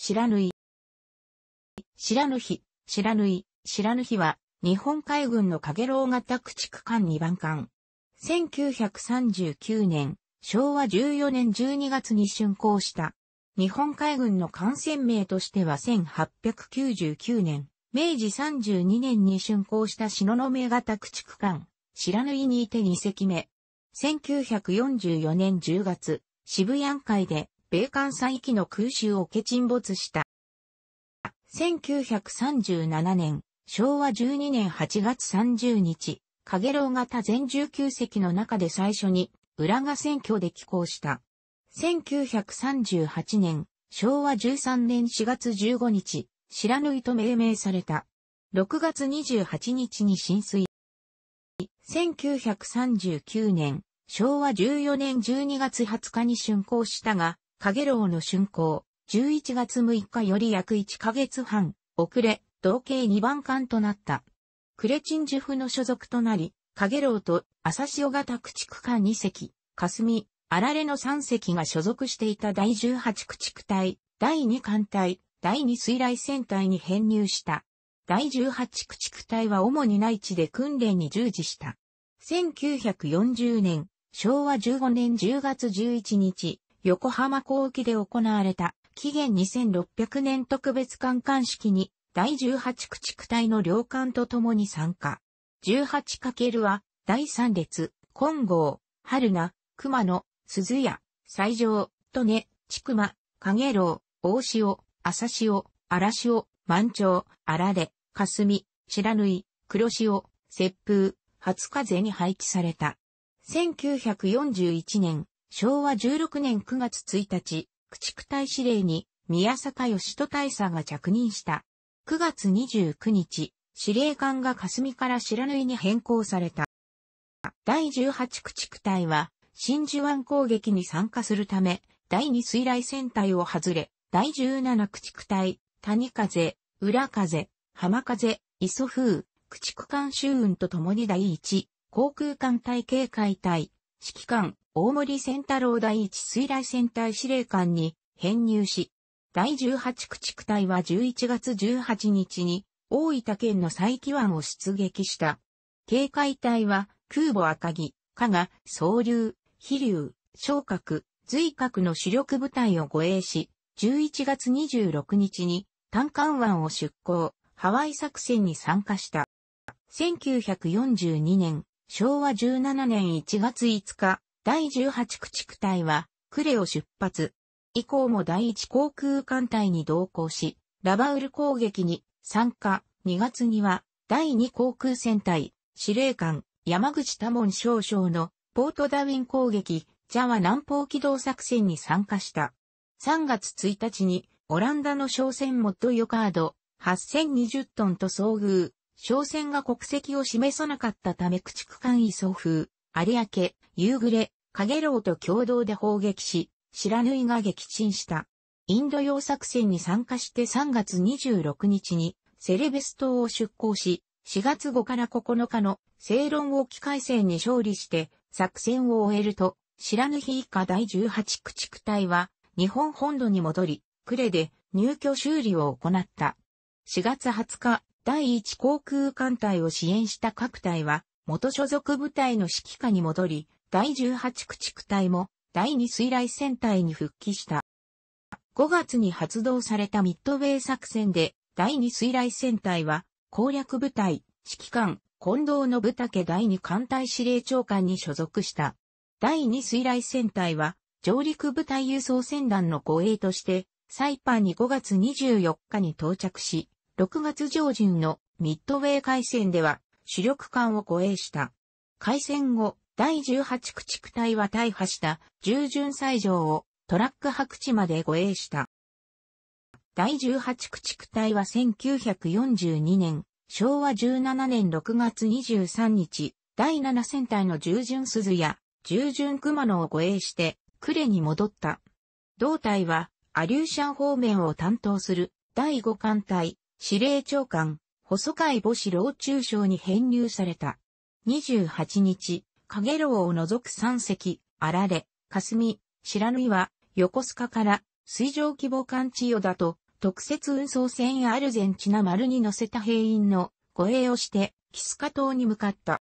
知らぬい。知らぬ日、知らぬい、知らぬ日は、日本海軍の影楼型駆逐艦2番艦。1939年、昭和14年12月に竣工した。日本海軍の艦船名としては1899年、明治32年に竣工したの名型駆逐艦、らぬいにいて2隻目。1944年10月、渋谷海で米艦載域の空襲を受け沈没した。1937年、昭和12年8月30日、カゲロウ型全19隻の中で最初に、浦賀選挙で寄港した。1938年、昭和13年4月15日、白縫いと命名された。6月28日に浸水。1939年、昭和14年12月20日に竣工したが、影楼の竣工、11月6日より約1ヶ月半、遅れ、同系2番艦となった。クレチンジュフの所属となり、影楼と朝潮型駆逐艦2隻、霞、あられの3隻が所属していた第18駆逐隊、第2艦隊、第2水雷戦隊に編入した。第18駆逐隊は主に内地で訓練に従事した。1940年、昭和15年10月11日、横浜港沖で行われた、紀元2600年特別艦艦式に、第18駆逐隊の領艦と共に参加。18× は、第3列、金剛、春名、熊野、鈴屋、西条、利根、千曲、影楼、大潮、朝潮、荒潮、満潮、荒れ、霞、白縫、い、黒潮、雪風、初風に配置された。1941年、昭和16年9月1日、駆逐隊司令に宮坂義人大佐が着任した。9月29日、司令官が霞から白縫に変更された。第18駆逐隊は、真珠湾攻撃に参加するため、第2水雷戦隊を外れ、第17駆逐隊、谷風、裏風、浜風、磯風、駆逐艦周運と共に第1、航空艦隊警戒隊、指揮官、大森仙太郎第一水雷戦隊司令官に編入し、第18駆逐隊は11月18日に大分県の佐伯湾を出撃した。警戒隊は空母赤城、加賀、総流、飛流、昇格、随格の主力部隊を護衛し、11月26日に単管湾を出港、ハワイ作戦に参加した。1942年、昭和17年1月5日、第18駆逐隊は、クレを出発。以降も第1航空艦隊に同行し、ラバウル攻撃に参加。2月には、第2航空戦隊、司令官、山口多門少将のポートダウィン攻撃、ジャワ南方機動作戦に参加した。3月1日に、オランダの商船モッドヨカード、8020トンと遭遇。商船が国籍を示さなかったため駆逐艦位送風、有明、夕暮れ、カゲロウと共同で砲撃し、白縫いが撃沈した。インド洋作戦に参加して3月26日にセレベス島を出港し、4月5から9日の正論沖海戦に勝利して作戦を終えると、白縫い以下第18駆逐隊は日本本土に戻り、呉で入居修理を行った。4月20日、第1航空艦隊を支援した各隊は、元所属部隊の指揮下に戻り、第18駆逐隊も第2水雷戦隊に復帰した。5月に発動されたミッドウェイ作戦で第2水雷戦隊は攻略部隊、指揮官、近藤信武第2艦隊司令長官に所属した。第2水雷戦隊は上陸部隊輸送船団の護衛としてサイパンに5月24日に到着し、6月上旬のミッドウェイ海戦では主力艦を護衛した。海戦後、第18駆逐隊は大破した従順西城をトラック白地まで護衛した。第18駆逐隊は1942年、昭和17年6月23日、第7戦隊の従順鈴や従順熊野を護衛して、呉に戻った。同隊は、アリューシャン方面を担当する第5艦隊、司令長官、細貝母子老中将に編入された。28日、かげろうを除く三隻、あられ、かすみ、不知火は、横須賀から、水上規模艦千代田と、特設運送船アルゼンチナ丸に乗せた兵員の護衛をして、キスカ島に向かった。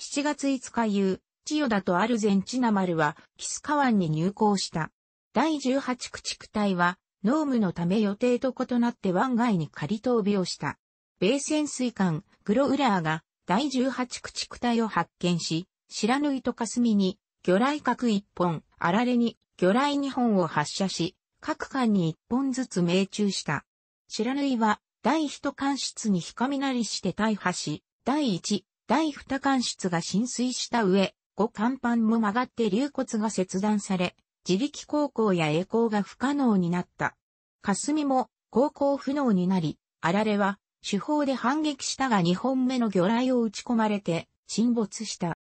7月5日夕、千代田とアルゼンチナ丸は、キスカ湾に入港した。第18駆逐隊は、農務のため予定と異なって湾外に仮闘病した。米潜水艦、グロウラーが、第18駆逐隊を発見し、白縫と霞に、魚雷各1本、あられに、魚雷2本を発射し、各艦に1本ずつ命中した。白縫は、第1艦室になりして大破し、第1、第2艦室が浸水した上、5艦板も曲がって流骨が切断され、自力航行や栄光が不可能になった。霞も航行不能になり、あられは主砲で反撃したが2本目の魚雷を撃ち込まれて沈没した。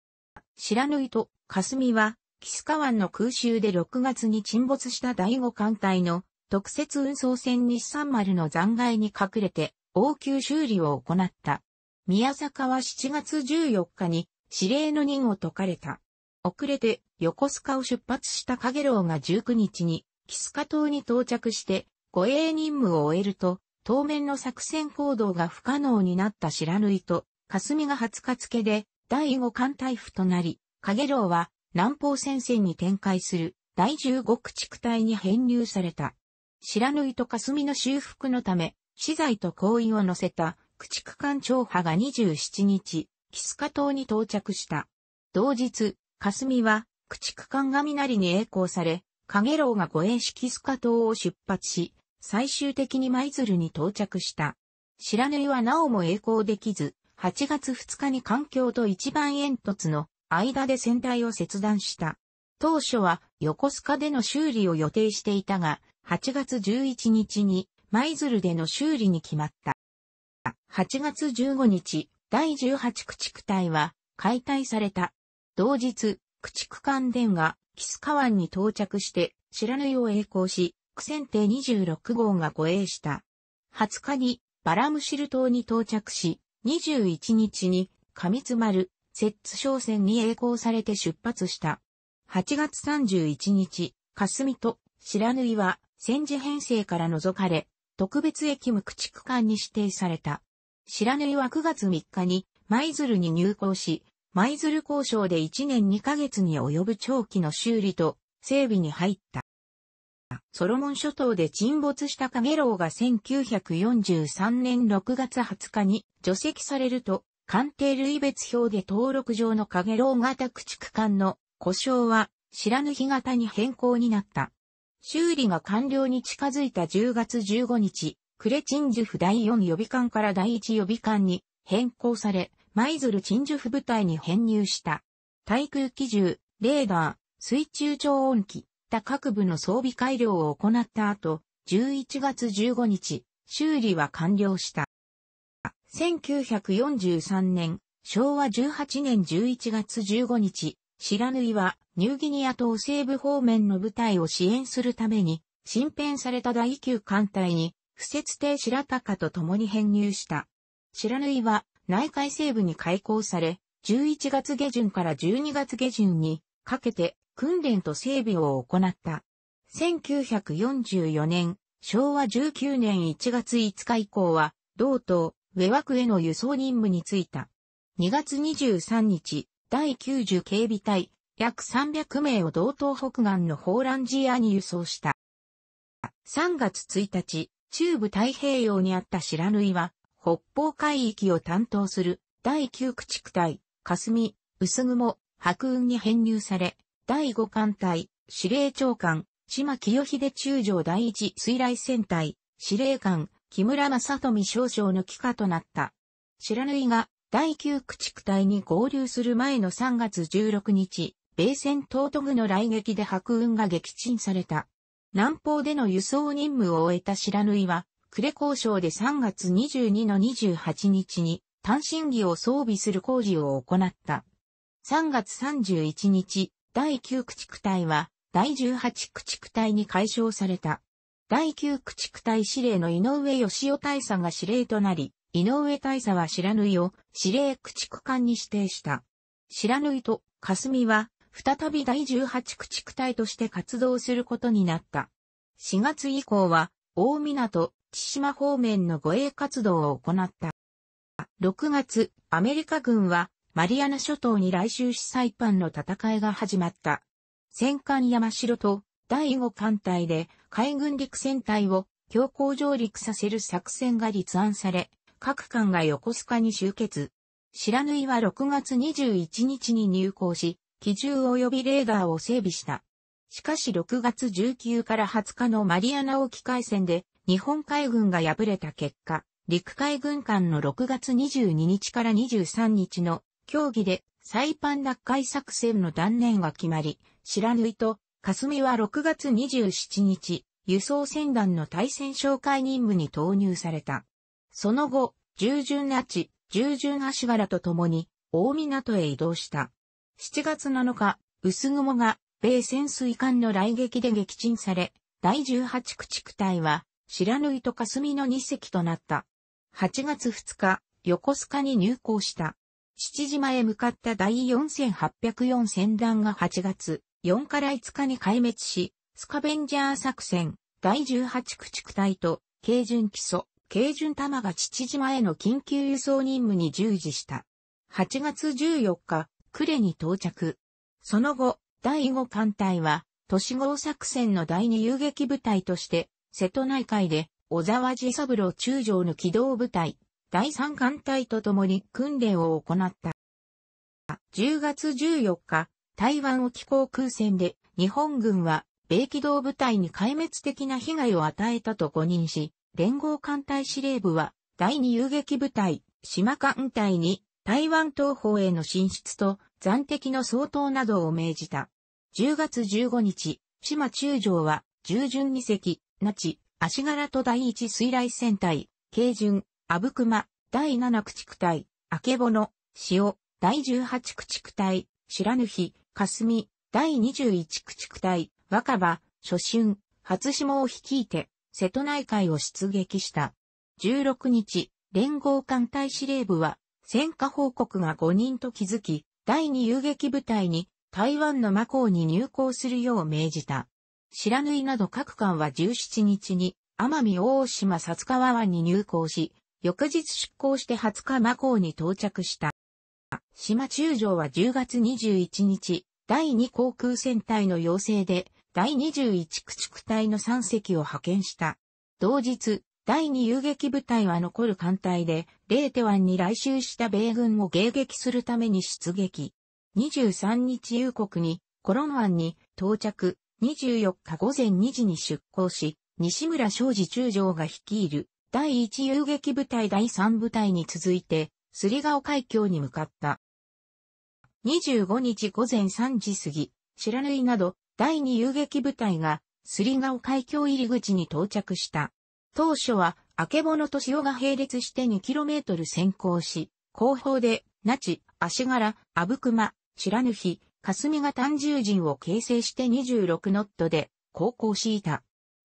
白縫いと霞は、キスカ湾の空襲で6月に沈没した第5艦隊の特設運送船日産丸の残骸に隠れて応急修理を行った。宮坂は7月14日に指令の任を解かれた。遅れて横須賀を出発したカゲロウが19日にキスカ島に到着して護衛任務を終えると当面の作戦行動が不可能になった白縫と、霞が20日付で第5艦隊府となり、影楼は南方戦線に展開する第15駆逐隊に編入された。白縫と霞の修復のため、資材と行為を乗せた駆逐艦長派が27日、キスカ島に到着した。同日、霞は駆逐艦雷に栄光され、影楼が護衛しキスカ島を出発し、最終的に舞鶴に到着した。白縫はなおも栄光できず、8月2日に環境と一番煙突の間で船体を切断した。当初は横須賀での修理を予定していたが、8月11日に舞鶴での修理に決まった。8月15日、第18駆逐隊は解体された。同日、駆逐艦電がキスカ湾に到着して白縫を栄光し、船艇26号が護衛した。20日にバラムシル島に到着し、21日にカミツマル、摂津商船に栄光されて出発した。8月31日、霞と白縫は戦時編成から除かれ、特別駅無駆逐艦に指定された。白縫は9月3日に舞鶴に入港し、舞鶴交渉で1年2ヶ月に及ぶ長期の修理と整備に入った。ソロモン諸島で沈没したカゲロウが1943年6月20日に除籍されると、官邸類別表で登録上のカゲロウ型駆逐艦の故障は、知らぬ日型に変更になった。修理が完了に近づいた10月15日、クレチンジュフ第4予備艦から第1予備艦に変更され、舞鶴チンジュフ部隊に編入した。対空機銃、レーダー、水中超音機、った各部の装備改良を行った後、11月15日、修理は完了した。1943年、昭和18年11月15日、白縫いはニューギニア島西部方面の部隊を支援するために、新編された第9艦隊に、不設艇白鷹と共に編入した。白縫いは内海西部に開港され、11月下旬から12月下旬にかけて訓練と整備を行った。1944年、昭和19年1月5日以降は、同等、上枠への輸送任務に就いた。2月23日、第90警備隊、約300名を道東北岸のホーランジアに輸送した。3月1日、中部太平洋にあった白縫いは、北方海域を担当する第9駆逐隊、霞、薄雲、白雲に編入され、第5艦隊、司令長官、島清秀中将第一水雷戦隊、司令官、木村正富少将の帰化となった。白縫が第9駆逐隊に合流する前の3月16日、米戦東都具の来撃で白雲が撃沈された。南方での輸送任務を終えた白縫は、呉交渉で3月22の28日に単身儀を装備する工事を行った。3月31日、第9駆逐隊は、第18駆逐隊に解消された。第9駆逐隊司令の井上義雄大佐が司令となり、井上大佐は白縫を司令駆逐艦に指定した。白縫と霞は再び第18駆逐隊として活動することになった。4月以降は大港、千島方面の護衛活動を行った。6月、アメリカ軍はマリアナ諸島に来襲しサイパンの戦いが始まった。戦艦山城と第5艦隊で海軍陸戦隊を強行上陸させる作戦が立案され、各艦が横須賀に集結。白縫いは6月21日に入港し、機銃及びレーダーを整備した。しかし6月19から20日のマリアナ沖海戦で日本海軍が敗れた結果、陸海軍艦の6月22日から23日の協議でサイパン奪回作戦の断念が決まり、白縫と霞は6月27日、輸送船団の対戦哨戒任務に投入された。その後、従順なち、従順足柄と共に、大港へ移動した。7月7日、薄雲が、米潜水艦の来撃で撃沈され、第18駆逐隊は、白縫と霞の2隻となった。8月2日、横須賀に入港した。父島へ向かった第4804戦団が8月4から5日に壊滅し、スカベンジャー作戦、第18駆逐隊と、軽巡基礎、軽巡玉が父島への緊急輸送任務に従事した。8月14日、呉に到着。その後、第5艦隊は、都市号作戦の第2遊撃部隊として、瀬戸内海で、小沢寺三郎中将の機動部隊、第三艦隊と共に訓練を行った。10月14日、台湾沖航空戦で日本軍は米機動部隊に壊滅的な被害を与えたと誤認し、連合艦隊司令部は第2遊撃部隊、島艦隊に台湾東方への進出と暫敵の相当などを命じた。10月15日、島中将は従順二隻、那智、足柄と第一水雷戦隊、軽巡、阿武隈、第7駆逐隊、あけぼの、潮、第18駆逐隊、白ぬかすみ、第21駆逐隊、若葉、初春、初下を率いて、瀬戸内海を出撃した。16日、連合艦隊司令部は、戦火報告が5人と気づき、第2遊撃部隊に、台湾の魔コに入港するよう命じた。白縫など各艦は17日に、奄美大島札川湾に入港し、翌日出港して20日マ港に到着した。島中将は10月21日、第2航空戦隊の要請で、第21駆逐隊の3隻を派遣した。同日、第2遊撃部隊は残る艦隊で、レーテ湾に来襲した米軍を迎撃するために出撃。23日夕刻に、コロン湾に到着、24日午前2時に出港し、西村昌司中将が率いる第1遊撃部隊第3部隊に続いて、すりがお海峡に向かった。25日午前3時過ぎ、白ぬいなど、第2遊撃部隊が、すりがお海峡入り口に到着した。当初は、明けぼのと潮が並列して 2km 先行し、後方で、那智、足柄、阿武隈、白縫い、霞が単獣陣を形成して26ノットで、航行していた。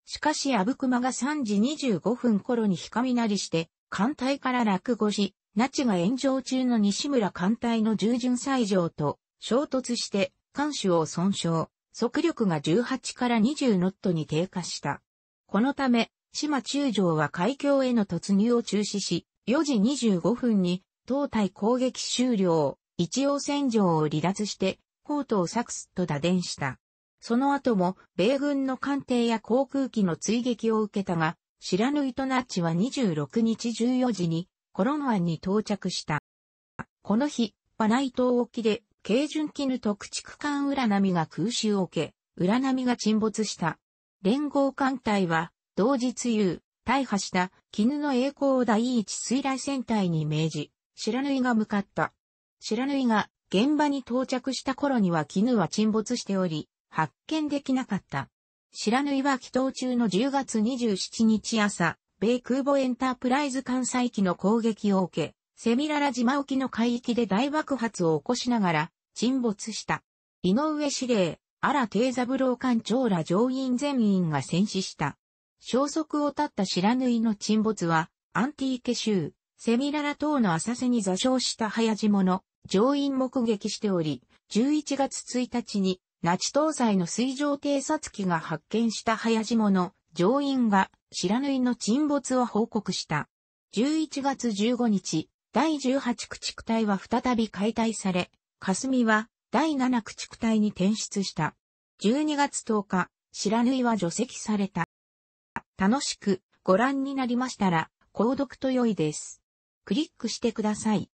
しかし阿武隈が3時25分頃に光なりして、艦隊から落語し、那智が炎上中の西村艦隊の従順斎場と衝突して、艦首を損傷、速力が18から20ノットに低下した。このため、島中将は海峡への突入を中止し、4時25分に、東対攻撃終了、一応戦場を離脱して、コートをサクスと打電した。その後も、米軍の艦艇や航空機の追撃を受けたが、知らぬとナッチは26日14時に、コロン湾に到着した。この日、パナイ島沖で、軽巡機ヌ特畜艦浦波が空襲を受け、浦波が沈没した。連合艦隊は、同日夕、大破した絹の栄光第一水雷戦隊に命じ、白縫が向かった。白縫が現場に到着した頃には絹は沈没しており、発見できなかった。白縫いは祈祷中の10月27日朝、米空母エンタープライズ艦載機の攻撃を受け、セミララ島沖の海域で大爆発を起こしながら沈没した。井上司令、荒定三郎艦長ら乗員全員が戦死した。消息を絶った白縫いの沈没は、アンティーケ州、セミララ島の浅瀬に座礁した早島の乗員目撃しており、11月1日に拉致搭載の水上偵察機が発見した早島の乗員が白縫いの沈没を報告した。11月15日、第18駆逐隊は再び解体され、霞は第7駆逐隊に転出した。12月10日、白縫いは除籍された。楽しくご覧になりましたら、購読と良いです。クリックしてください。